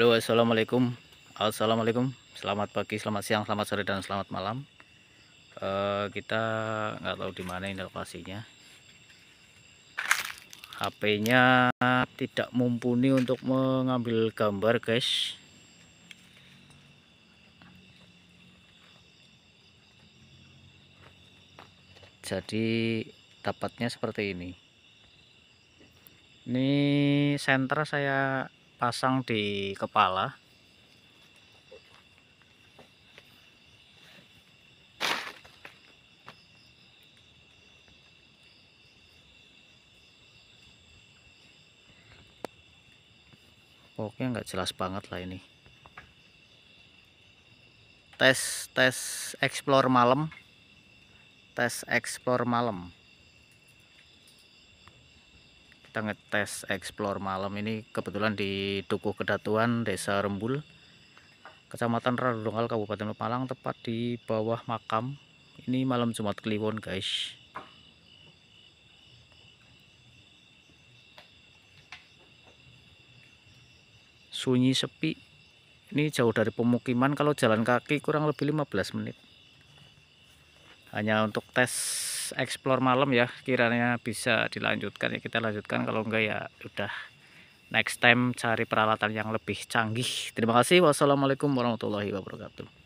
Halo assalamualaikum assalamualaikum selamat pagi selamat siang selamat sore dan selamat malam uh, kita nggak tahu di mana ini lokasinya HP-nya tidak mumpuni untuk mengambil gambar guys jadi dapatnya seperti ini ini senter saya pasang di kepala pokoknya nggak jelas banget lah ini tes tes explore malam tes explore malam kita ngetes explore malam ini kebetulan di Dukuh Kedatuan Desa Rembul Kecamatan Radungal Kabupaten malang tepat di bawah makam ini malam Jumat Kliwon guys sunyi sepi ini jauh dari pemukiman kalau jalan kaki kurang lebih 15 menit hanya untuk tes explore malam ya kiranya bisa dilanjutkan ya kita lanjutkan kalau enggak ya udah next time cari peralatan yang lebih canggih terima kasih wassalamualaikum warahmatullahi wabarakatuh